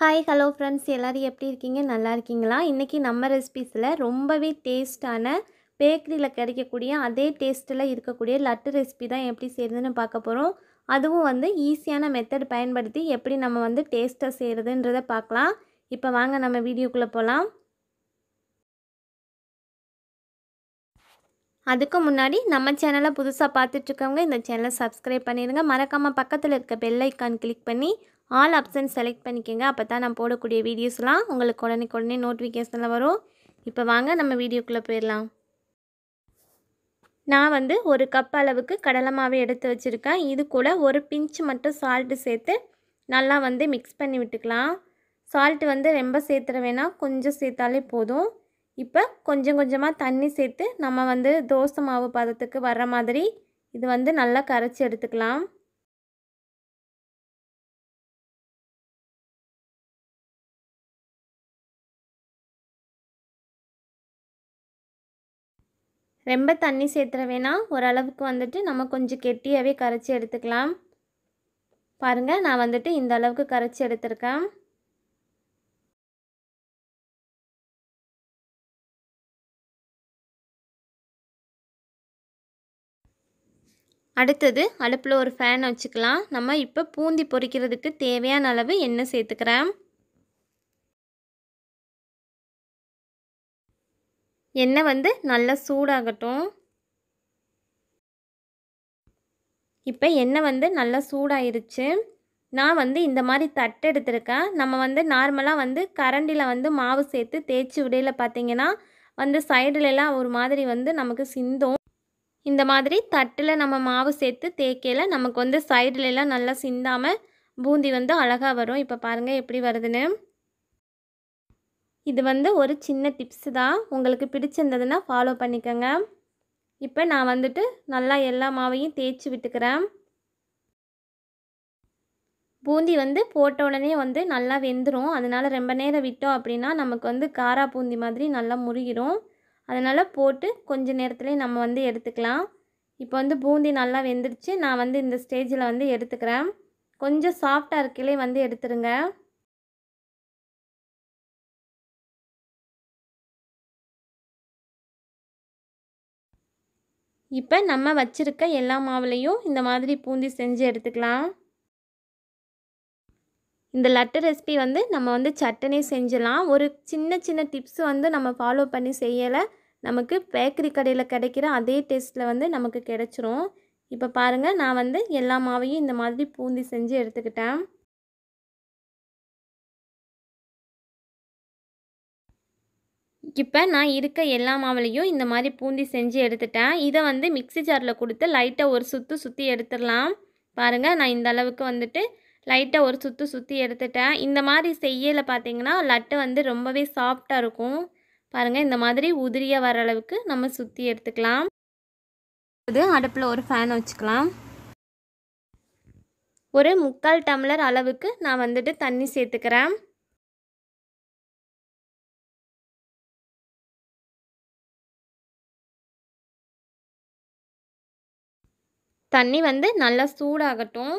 hi hello friends எல்லோரும் எப்படி இருக்கீங்க நல்லா இருக்கீங்களா இன்றைக்கி நம்ம ரெசிபிஸில் ரொம்பவே டேஸ்ட்டான பேக்கரியில் கிடைக்கக்கூடிய அதே டேஸ்ட்டில் இருக்கக்கூடிய லட்டு ரெசிபி தான் எப்படி செய்யுதுன்னு பார்க்க போகிறோம் அதுவும் வந்து ஈஸியான மெத்தட் பயன்படுத்தி எப்படி நம்ம வந்து டேஸ்ட்டாக செய்கிறதுன்றதை பார்க்கலாம் இப்போ வாங்க நம்ம வீடியோக்குள்ளே போகலாம் அதுக்கு முன்னாடி நம்ம சேனலை புதுசாக பார்த்துட்ருக்கவங்க இந்த சேனலை சப்ஸ்கிரைப் பண்ணிடுங்க மறக்காமல் பக்கத்தில் இருக்க பெல் ஐக்கான் கிளிக் பண்ணி ஆல் ஆப்ஷன் செலக்ட் பண்ணிக்கோங்க அப்போ தான் நான் போடக்கூடிய வீடியோஸ்லாம் உங்களுக்கு உடனே உடனே நோட்டிஃபிகேஷனில் வரும் இப்போ வாங்க நம்ம வீடியோக்குள்ளே போயிடலாம் நான் வந்து ஒரு கப் அளவுக்கு கடலை மாவு எடுத்து வச்சுருக்கேன் இது கூட ஒரு பிஞ்சு மட்டும் சால்ட்டு சேர்த்து நல்லா வந்து மிக்ஸ் பண்ணி விட்டுக்கலாம் சால்ட்டு வந்து ரொம்ப சேர்த்துட வேணாம் கொஞ்சம் சேர்த்தாலே போதும் இப்போ கொஞ்சம் கொஞ்சமாக தண்ணி சேர்த்து நம்ம வந்து தோசை மாவு பதத்துக்கு வர்ற மாதிரி இது வந்து நல்லா கரைச்சி எடுத்துக்கலாம் ரொம்ப தண்ணி சேர்த்துற வேணாம் ஓரளவுக்கு வந்துட்டு நம்ம கொஞ்சம் கெட்டியாகவே கரைச்சி எடுத்துக்கலாம் பாருங்கள் நான் வந்துட்டு இந்த அளவுக்கு கரைச்சி எடுத்திருக்கேன் அடுத்தது அடுப்பில் ஒரு ஃபேன் வச்சுக்கலாம் நம்ம இப்போ பூந்தி பொரிக்கிறதுக்கு தேவையான அளவு எண்ணெய் சேர்த்துக்கிறேன் எண்ணெய் வந்து நல்லா சூடாகட்டும் இப்போ எண்ணெய் வந்து நல்லா சூடாயிருச்சு நான் வந்து இந்த மாதிரி தட்டு எடுத்திருக்கேன் நம்ம வந்து நார்மலாக வந்து கரண்டியில் வந்து மாவு சேர்த்து தேய்ச்சி விடையில் பார்த்தீங்கன்னா வந்து சைடுலலாம் ஒரு மாதிரி வந்து நமக்கு சிந்தும் இந்த மாதிரி தட்டில் நம்ம மாவு சேர்த்து தேய்க்கையில் நமக்கு வந்து சைடுலலாம் நல்லா சிந்தாமல் பூந்தி வந்து அழகாக வரும் இப்போ பாருங்கள் எப்படி வருதுன்னு இது வந்து ஒரு சின்ன டிப்ஸு தான் உங்களுக்கு பிடிச்சிருந்ததுன்னா ஃபாலோ பண்ணிக்கோங்க இப்போ நான் வந்துட்டு நல்லா எல்லா மாவையும் தேய்ச்சி விட்டுக்கிறேன் பூந்தி வந்து போட்ட உடனே வந்து நல்லா வெந்துடும் அதனால் ரொம்ப நேரம் விட்டோம் அப்படின்னா நமக்கு வந்து காரா பூந்தி மாதிரி நல்லா முறிகிடும் அதனால் போட்டு கொஞ்ச நேரத்துலேயே நம்ம வந்து எடுத்துக்கலாம் இப்போ வந்து பூந்தி நல்லா வெந்துடுச்சு நான் வந்து இந்த ஸ்டேஜில் வந்து எடுத்துக்கிறேன் கொஞ்சம் சாஃப்டாக இருக்கையிலே வந்து எடுத்துருங்க இப்போ நம்ம வச்சுருக்க எல்லா மாவுலேயும் இந்த மாதிரி பூந்தி செஞ்சு எடுத்துக்கலாம் இந்த லட்டு ரெசிபி வந்து நம்ம வந்து சட்டனி செஞ்சலாம் ஒரு சின்ன சின்ன டிப்ஸ் வந்து நம்ம ஃபாலோ பண்ணி செய்யலை நமக்கு பேக்கரி கடையில் கிடைக்கிற அதே டேஸ்ட்டில் வந்து நமக்கு கிடச்சிரும் இப்போ பாருங்கள் நான் வந்து எல்லா மாவையும் இந்த மாதிரி பூந்தி செஞ்சு எடுத்துக்கிட்டேன் இப்போ நான் இருக்க எல்லா மாவுலையும் இந்த மாதிரி பூந்தி செஞ்சு எடுத்துட்டேன் இதை வந்து மிக்சி ஜாரில் கொடுத்து லைட்டாக ஒரு சுற்று சுற்றி எடுத்துடலாம் பாருங்கள் நான் இந்த அளவுக்கு வந்துட்டு லைட்டாக ஒரு சுற்று சுற்றி எடுத்துட்டேன் இந்த மாதிரி செய்யல பார்த்தீங்கன்னா லட்டு வந்து ரொம்பவே சாஃப்டாக இருக்கும் பாருங்கள் இந்த மாதிரி உதிரியாக வர அளவுக்கு நம்ம சுற்றி எடுத்துக்கலாம் அது அடுப்பில் ஒரு ஃபேன் வச்சுக்கலாம் ஒரு முக்கால் டம்ளர் அளவுக்கு நான் வந்துட்டு தண்ணி சேர்த்துக்கிறேன் தண்ணி வந்து நல்லா சூடாகட்டும்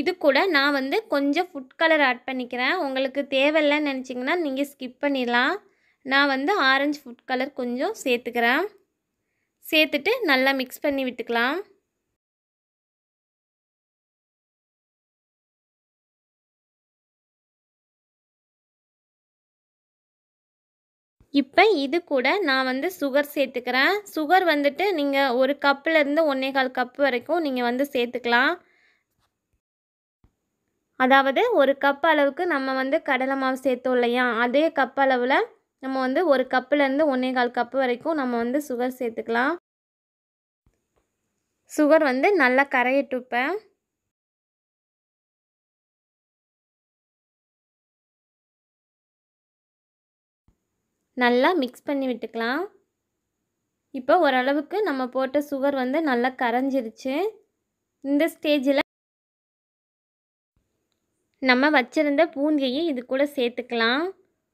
இது கூட நான் வந்து கொஞ்சம் ஃபுட் கலர் ஆட் பண்ணிக்கிறேன் உங்களுக்கு தேவையில்லைன்னு நினச்சிங்கன்னா நீங்கள் ஸ்கிப் பண்ணிடலாம் நான் வந்து ஆரஞ்சு ஃபுட் கலர் கொஞ்சம் சேர்த்துக்கிறேன் சேர்த்துட்டு நல்லா மிக்ஸ் பண்ணி விட்டுக்கலாம் இப்போ இது கூட நான் வந்து சுகர் சேர்த்துக்கிறேன் சுகர் வந்துட்டு நீங்கள் ஒரு கப்புலேருந்து ஒன்றே கால் கப் வரைக்கும் நீங்கள் வந்து சேர்த்துக்கலாம் அதாவது ஒரு கப் அளவுக்கு நம்ம வந்து கடலை மாவு சேர்த்தோம் இல்லையா அதே கப் அளவில் நம்ம வந்து ஒரு கப்புலேருந்து ஒன்றே கால் கப்பு வரைக்கும் நம்ம வந்து சுகர் சேர்த்துக்கலாம் சுகர் வந்து நல்லா கரையிட்டுப்பேன் நல்லா மிக்ஸ் பண்ணி விட்டுக்கலாம் இப்போ ஓரளவுக்கு நம்ம போட்ட சுகர் வந்து நல்லா கரைஞ்சிருச்சு இந்த ஸ்டேஜில் நம்ம வச்சுருந்த பூந்தியையும் இது கூட சேர்த்துக்கலாம்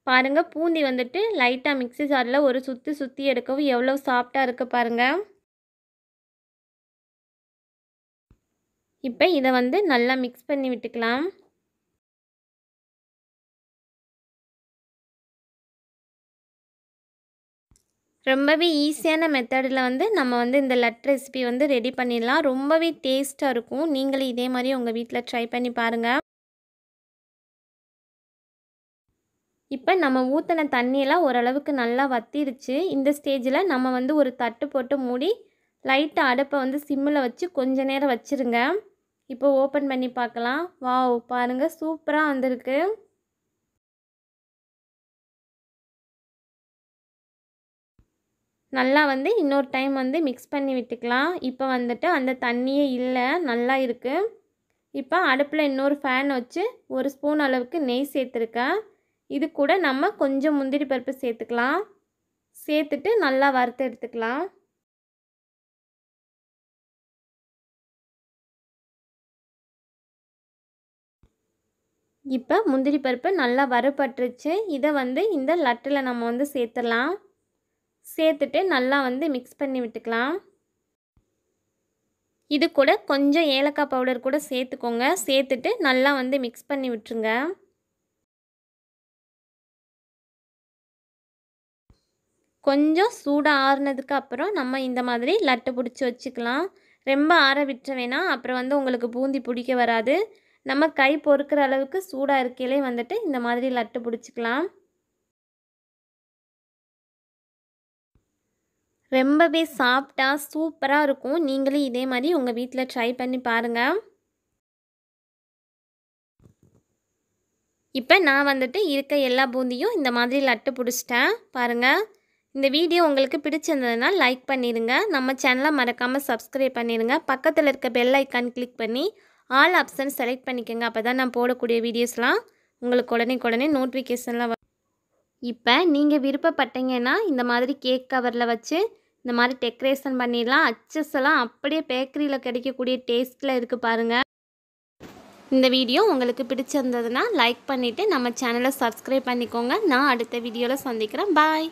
பாருங்கள் பூந்தி வந்துட்டு லைட்டாக மிக்ஸி ஜாரில் ஒரு சுற்றி சுற்றி எடுக்கவும் எவ்வளோ சாஃப்டாக இருக்குது பாருங்கள் இப்போ இதை வந்து நல்லா மிக்ஸ் பண்ணி விட்டுக்கலாம் ரொம்பவே ஈஸியான மெத்தடில் வந்து நம்ம வந்து இந்த லட் ரெசிபி வந்து ரெடி பண்ணிடலாம் ரொம்பவே டேஸ்ட்டாக இருக்கும் நீங்களும் இதே மாதிரி உங்கள் வீட்டில் ட்ரை பண்ணி பாருங்கள் இப்போ நம்ம ஊற்றின தண்ணியெல்லாம் ஓரளவுக்கு நல்லா வத்திருச்சு இந்த ஸ்டேஜில் நம்ம வந்து ஒரு தட்டு போட்டு மூடி லைட்டு அடுப்பை வந்து சிம்மில் வச்சு கொஞ்ச நேரம் வச்சுருங்க இப்போ ஓப்பன் பண்ணி பார்க்கலாம் வா பாருங்கள் சூப்பராக வந்திருக்கு நல்லா வந்து இன்னொரு டைம் வந்து மிக்ஸ் பண்ணி விட்டுக்கலாம் இப்போ வந்துட்டு அந்த தண்ணியே இல்லை நல்லா இருக்குது இப்போ அடுப்பில் இன்னொரு ஃபேன் வச்சு ஒரு ஸ்பூன் அளவுக்கு நெய் சேர்த்துருக்கேன் இது கூட நம்ம கொஞ்சம் முந்திரி பருப்பு சேர்த்துக்கலாம் சேர்த்துட்டு நல்லா வறுத்து எடுத்துக்கலாம் இப்போ முந்திரி பருப்பு நல்லா வறுபட்டுருச்சு இதை வந்து இந்த லட்டில் நம்ம வந்து சேர்த்துடலாம் சேர்த்துட்டு நல்லா வந்து மிக்ஸ் பண்ணி விட்டுக்கலாம் இது கூட கொஞ்சம் ஏலக்காய் பவுடர் கூட சேர்த்துக்கோங்க சேர்த்துட்டு நல்லா வந்து மிக்ஸ் பண்ணி விட்டுருங்க கொஞ்சம் சூடாக ஆறுனதுக்கு அப்புறம் நம்ம இந்த மாதிரி லட்டு பிடிச்சி வச்சுக்கலாம் ரொம்ப ஆற விட்டுற வேணாம் அப்புறம் வந்து உங்களுக்கு பூந்தி பிடிக்க வராது நம்ம கை பொறுக்கிற அளவுக்கு சூடாக இருக்கையிலே வந்துட்டு இந்த மாதிரி லட்டு பிடிச்சிக்கலாம் ரொம்பவே சாஃப்டாக சூப்பராக இருக்கும் நீங்களும் இதே மாதிரி உங்கள் வீட்டில் ட்ரை பண்ணி பாருங்கள் இப்போ நான் வந்துட்டு இருக்க எல்லா பூந்தியும் இந்த மாதிரி லட்டு பிடிச்சிட்டேன் பாருங்கள் இந்த வீடியோ உங்களுக்கு பிடிச்சிருந்ததுனால் லைக் பண்ணிடுங்க நம்ம சேனலை மறக்காமல் சப்ஸ்கிரைப் பண்ணிடுங்க பக்கத்தில் இருக்க பெல் ஐக்கான் கிளிக் பண்ணி ஆல் ஆப்ஷன் செலக்ட் பண்ணிக்கோங்க அப்போ தான் நான் போடக்கூடிய வீடியோஸ்லாம் உங்களுக்கு உடனே உடனே நோட்டிஃபிகேஷன்லாம் இப்போ நீங்கள் விருப்பப்பட்டீங்கன்னா இந்த மாதிரி கேக் கவரில் வச்சு இந்த மாதிரி டெக்கரேஷன் பண்ணிடலாம் அச்சஸ் எல்லாம் அப்படியே பேக்கரியில் கிடைக்கக்கூடிய டேஸ்ட்டில் இருக்குது பாருங்கள் இந்த வீடியோ உங்களுக்கு பிடிச்சிருந்ததுன்னா லைக் பண்ணிவிட்டு நம்ம சேனலை சப்ஸ்கிரைப் பண்ணிக்கோங்க நான் அடுத்த வீடியோவில் சந்திக்கிறேன் பாய்